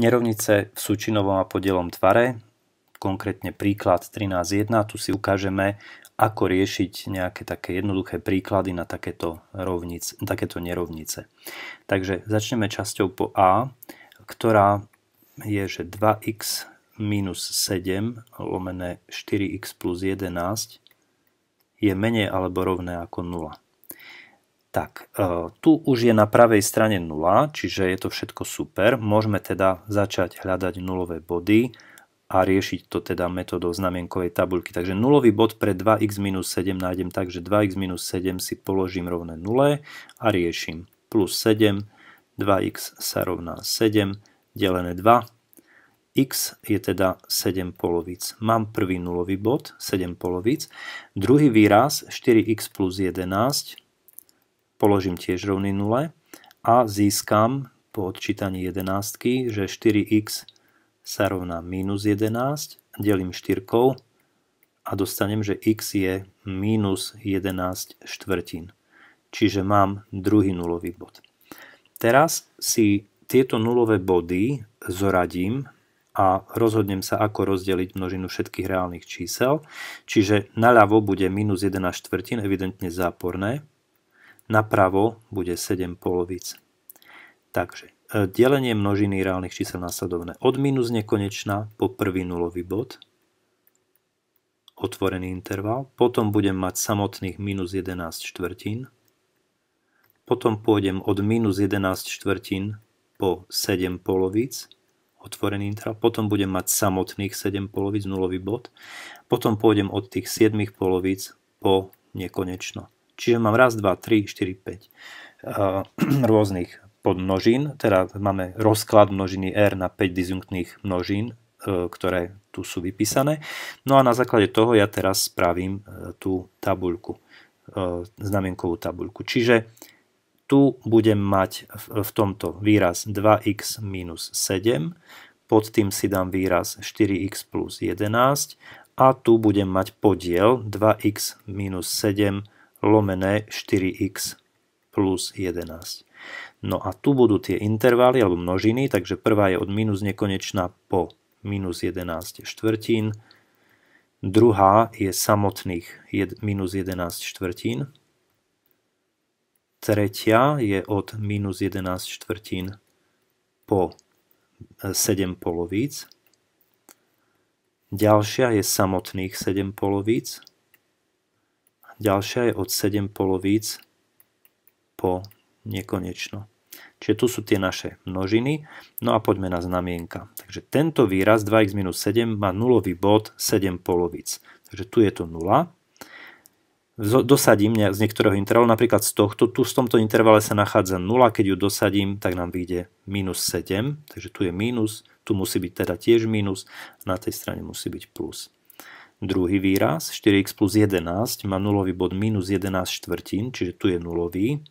Nerovnice v súčinovom a podielom tvare, konkrétne príklad 13.1, tu si ukážeme, ako riešiť nejaké také jednoduché príklady na takéto, rovnic, takéto nerovnice. Takže začneme časťou po A, ktorá je, že 2x minus 7 lomené 4x plus 11 je menej alebo rovné ako 0. Tak, e, tu už je na pravej strane 0, čiže je to všetko super. Môžeme teda začať hľadať nulové body a riešiť to teda metodou znamienkovej tabuľky. Takže nulový bod pre 2x-7 nájdem tak, že 2x-7 si položím rovné 0 a riešim. Plus 7, 2x sa rovná 7, delené 2. x je teda 7 polovic. Mám prvý nulový bod, 7 polovic. Druhý výraz, 4x plus 11, položím tiež rovný 0 a získam po odčítaní 11, že 4x sa rovná minus 11, delím 4 a dostanem, že x je minus 11 štvrtín. Čiže mám druhý nulový bod. Teraz si tieto nulové body zoradím a rozhodnem sa, ako rozdeliť množinu všetkých reálnych čísel. Čiže naľavo bude minus 11 štvrtín, evidentne záporné. Napravo bude 7 polovic. Takže e, delenie množiny reálnych čísel následovné od minus nekonečná po prvý nulový bod, otvorený interval, potom budem mať samotných minus 11 štvrtín, potom pôjdem od minus 11 štvrtín po 7 polovic, otvorený interval, potom budem mať samotných 7 polovic, nulový bod, potom pôjdem od tých 7 polovic po nekonečno. Čiže mám raz, dva, tri, 4, 5 eh, rôznych podmnožín, teda máme rozklad množiny R na 5 disjunktných množín, eh, ktoré tu sú vypísané. No a na základe toho ja teraz spravím eh, tú tabuľku, znamienkovú tabuľku. Čiže tu budem mať v tomto výraz 2x minus 7, pod tým si dám výraz 4x plus 11 a tu budem mať podiel 2x minus 7 lomené 4x plus 11. No a tu budú tie intervály alebo množiny, takže prvá je od minus nekonečná po minus 11 štvrtín, druhá je samotných jed, minus 11 štvrtín, tretia je od minus 11 štvrtín po 7 e, polovíc, ďalšia je samotných 7 polovíc, Ďalšia je od 7 polovíc po nekonečno. Čiže tu sú tie naše množiny. No a poďme na znamienka. Takže tento výraz 2x minus 7 má nulový bod 7 polovic. Takže tu je to 0. Dosadím z niektorého intervalu, napríklad z tohto, tu v tomto intervale sa nachádza 0, keď ju dosadím, tak nám vyjde minus 7, takže tu je minus, tu musí byť teda tiež minus, na tej strane musí byť plus. Druhý výraz, 4x plus 11, má nulový bod minus 11 štvrtín, čiže tu je nulový.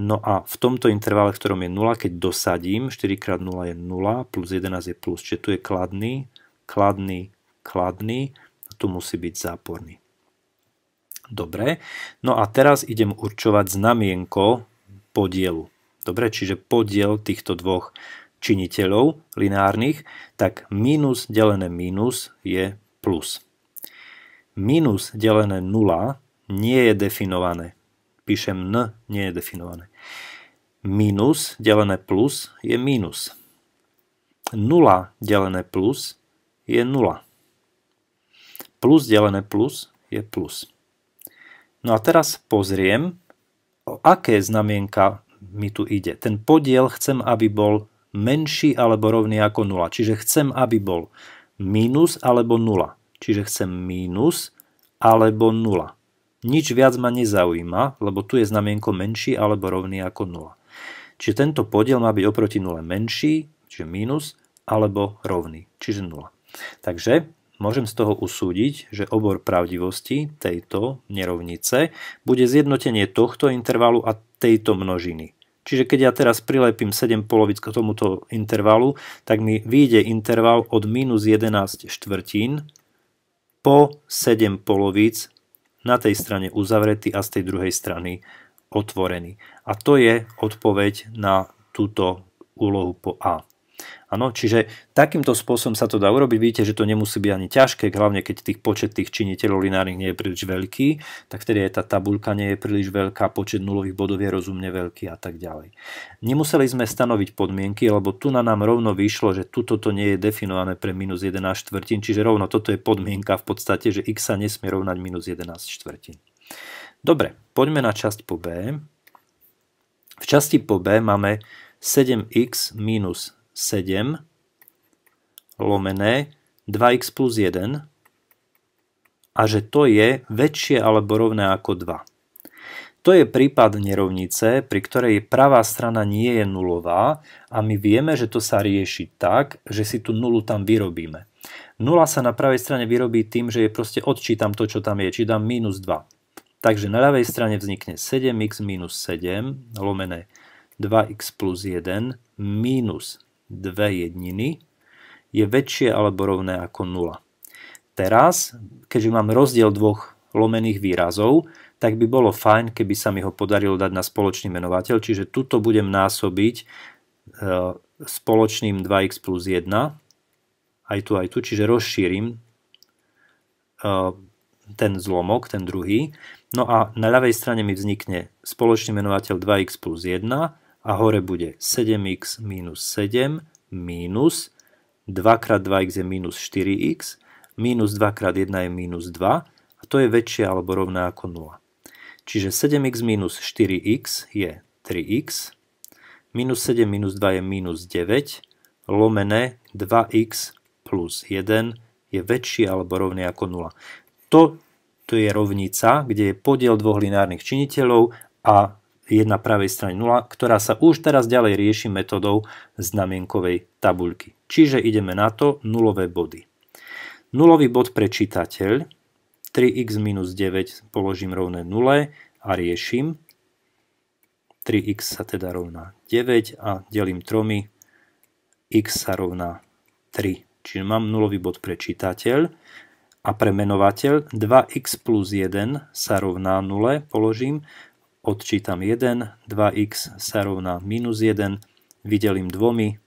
No a v tomto intervale, v ktorom je 0, keď dosadím, 4 x 0 je 0, plus 11 je plus, čiže tu je kladný, kladný, kladný, a tu musí byť záporný. Dobre, no a teraz idem určovať znamienko podielu. Dobre, čiže podiel týchto dvoch činiteľov lineárnych, tak minus delené minus je plus minus delené 0 nie je definované. Píšem n, nie je definované. Minus delené plus je minus. 0 delené plus je 0. Plus delené plus je plus. No a teraz pozriem, o aké znamienka mi tu ide. Ten podiel chcem, aby bol menší alebo rovný ako 0. Čiže chcem, aby bol minus alebo 0 čiže chcem mínus alebo 0. Nič viac ma nezaujíma, lebo tu je znamienko menší alebo rovný ako 0. Čiže tento podiel má byť oproti 0 menší, čiže mínus, alebo rovný, čiže 0. Takže môžem z toho usúdiť, že obor pravdivosti tejto nerovnice bude zjednotenie tohto intervalu a tejto množiny. Čiže keď ja teraz prilepím 7 polovic k tomuto intervalu, tak mi vyjde interval od mínus 11 štvrtín po 7 polovíc na tej strane uzavretý a z tej druhej strany otvorený. A to je odpoveď na túto úlohu po A. Ano, čiže takýmto spôsobom sa to dá urobiť. Vidíte, že to nemusí byť ani ťažké, hlavne keď tých počet tých činiteľov linárnych nie je príliš veľký, tak vtedy aj tá tabuľka nie je príliš veľká, počet nulových bodov je rozumne veľký a tak ďalej. Nemuseli sme stanoviť podmienky, lebo tu na nám rovno vyšlo, že tuto to nie je definované pre minus 11 štvrtín, čiže rovno toto je podmienka v podstate, že x sa nesmie rovnať minus 11 štvrtín. Dobre, poďme na časť po B. V časti po B máme 7x minus 7 lomené 2x plus 1 a že to je väčšie alebo rovné ako 2. To je prípad nerovnice, pri ktorej pravá strana nie je nulová a my vieme, že to sa rieši tak, že si tú nulu tam vyrobíme. Nula sa na pravej strane vyrobí tým, že je proste odčítam to, čo tam je, či dám minus 2. Takže na ľavej strane vznikne 7x minus 7 lomené 2x plus 1 minus dve jedniny je väčšie alebo rovné ako 0. Teraz, keďže mám rozdiel dvoch lomených výrazov, tak by bolo fajn, keby sa mi ho podarilo dať na spoločný menovateľ, čiže tuto budem násobiť e, spoločným 2x plus 1, aj tu, aj tu, čiže rozšírim e, ten zlomok, ten druhý. No a na ľavej strane mi vznikne spoločný menovateľ 2x plus 1, a hore bude 7x minus 7 minus 2 krát 2x je minus 4x, minus 2 krát 1 je minus 2 a to je väčšie alebo rovné ako 0. Čiže 7x minus 4x je 3x, minus 7 minus 2 je minus 9, lomené 2x plus 1 je väčší alebo rovný ako 0. To, to je rovnica, kde je podiel dvoch lineárnych činiteľov a je na pravej strane 0, ktorá sa už teraz ďalej rieši metodou znamienkovej tabuľky. Čiže ideme na to nulové body. Nulový bod pre čitateľ, 3x minus 9 položím rovné 0 a riešim. 3x sa teda rovná 9 a delím 3, x sa rovná 3. Čiže mám nulový bod pre čitateľ a pre menovateľ 2x plus 1 sa rovná 0, položím odčítam 1, 2x sa rovná minus 1, vydelím dvomi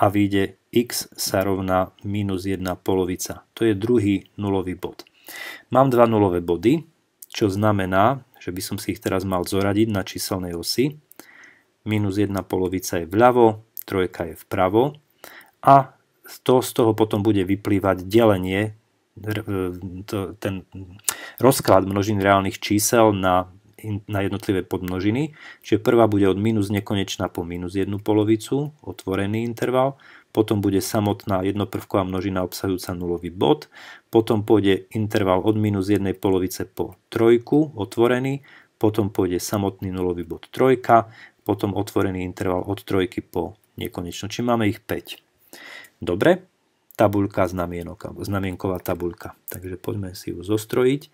a vyjde x sa rovná minus 1 polovica. To je druhý nulový bod. Mám dva nulové body, čo znamená, že by som si ich teraz mal zoradiť na číselnej osi. Minus 1 polovica je vľavo, trojka je vpravo a to z toho potom bude vyplývať delenie, e, ten rozklad množín reálnych čísel na na jednotlivé podmnožiny. Čiže prvá bude od minus nekonečná po minus jednu polovicu, otvorený interval, potom bude samotná jednoprvková množina obsahujúca nulový bod, potom pôjde interval od minus jednej polovice po trojku, otvorený, potom pôjde samotný nulový bod trojka, potom otvorený interval od trojky po nekonečno. Čiže máme ich 5. Dobre, tabuľka znamienková tabuľka. Takže poďme si ju zostrojiť.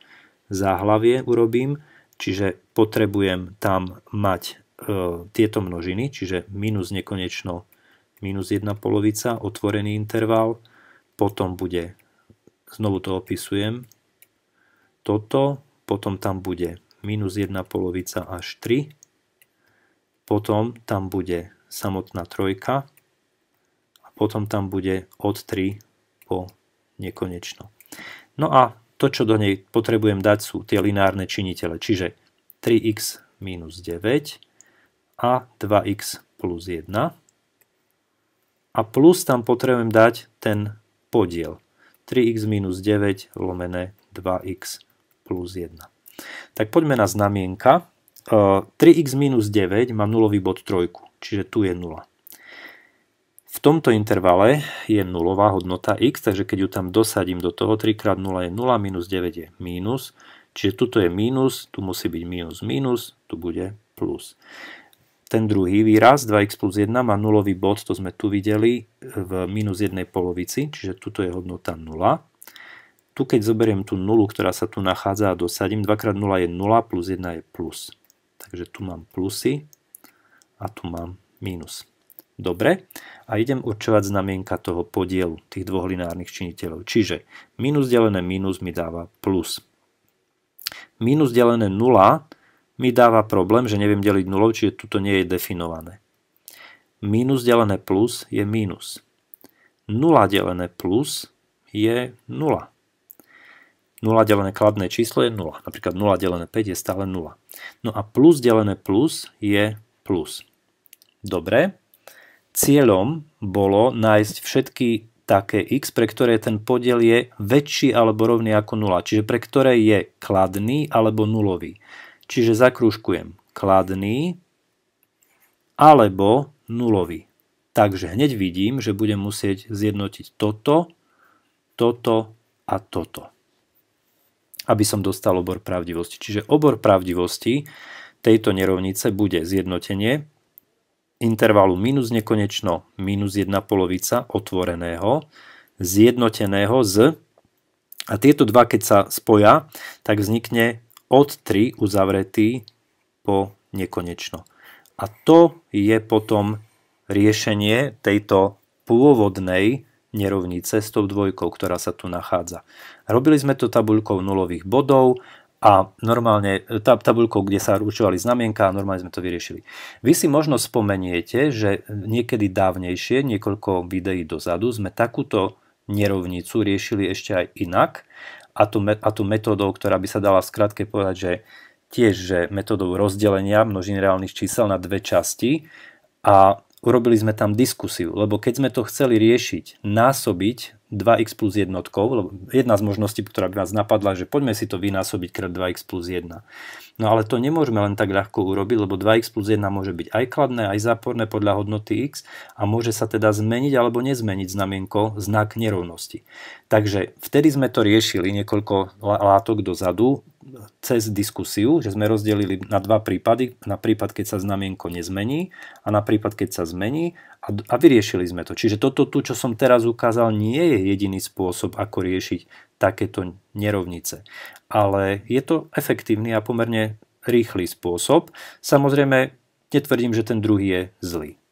Záhlavie urobím. Čiže potrebujem tam mať e, tieto množiny, čiže minus nekonečno minus jedna polovica, otvorený interval, potom bude, znovu to opisujem, toto, potom tam bude minus jedna polovica až 3, potom tam bude samotná trojka a potom tam bude od 3 po nekonečno. No a to, čo do nej potrebujem dať, sú tie lineárne činitele, čiže 3x minus 9 a 2x plus 1. A plus tam potrebujem dať ten podiel. 3x minus 9 lomené 2x plus 1. Tak poďme na znamienka. 3x e, minus 9 má nulový bod trojku, čiže tu je 0. V tomto intervale je nulová hodnota x, takže keď ju tam dosadím do toho, 3 krát 0 je 0, minus 9 je mínus, čiže tuto je mínus, tu musí byť minus mínus, tu bude plus. Ten druhý výraz, 2x plus 1, má nulový bod, to sme tu videli, v minus jednej polovici, čiže tuto je hodnota 0. Tu keď zoberiem tú nulu, ktorá sa tu nachádza a dosadím, 2 x 0 je 0, plus 1 je plus. Takže tu mám plusy a tu mám minus. Dobre, a idem určovať znamienka toho podielu tých dvoch lineárnych činiteľov. Čiže minus delené minus mi dáva plus. Minus delené 0 mi dáva problém, že neviem deliť nulou, čiže tuto nie je definované. Minus delené plus je minus. 0 delené plus je 0. 0 delené kladné číslo je 0. Napríklad 0 delené 5 je stále 0. No a plus delené plus je plus. Dobre. Cieľom bolo nájsť všetky také x, pre ktoré ten podiel je väčší alebo rovný ako 0, čiže pre ktoré je kladný alebo nulový. Čiže zakrúžkujem kladný alebo nulový. Takže hneď vidím, že budem musieť zjednotiť toto, toto a toto, aby som dostal obor pravdivosti. Čiže obor pravdivosti tejto nerovnice bude zjednotenie intervalu minus nekonečno minus jedna polovica otvoreného zjednoteného z a tieto dva keď sa spoja tak vznikne od 3 uzavretý po nekonečno. A to je potom riešenie tejto pôvodnej nerovnice s tou dvojkou, ktorá sa tu nachádza. Robili sme to tabuľkou nulových bodov a normálne e, tab- tabuľkou, kde sa určovali znamienka a normálne sme to vyriešili. Vy si možno spomeniete, že e, niekedy dávnejšie, niekoľko videí dozadu, sme takúto nerovnicu riešili ešte aj inak a tu, a tú metódou, ktorá by sa dala v skratke povedať, že tiež že metódou rozdelenia množín reálnych čísel na dve časti a urobili sme tam diskusiu, lebo keď sme to chceli riešiť, násobiť 2x plus jednotkou, lebo jedna z možností, ktorá by nás napadla, že poďme si to vynásobiť krát 2x plus 1. No ale to nemôžeme len tak ľahko urobiť, lebo 2x plus 1 môže byť aj kladné, aj záporné podľa hodnoty x a môže sa teda zmeniť alebo nezmeniť znamienko znak nerovnosti. Takže vtedy sme to riešili niekoľko látok dozadu, cez diskusiu, že sme rozdelili na dva prípady, na prípad, keď sa znamienko nezmení a na prípad, keď sa zmení a, a vyriešili sme to. Čiže toto tu, čo som teraz ukázal, nie je jediný spôsob, ako riešiť takéto nerovnice. Ale je to efektívny a pomerne rýchly spôsob. Samozrejme, netvrdím, že ten druhý je zlý.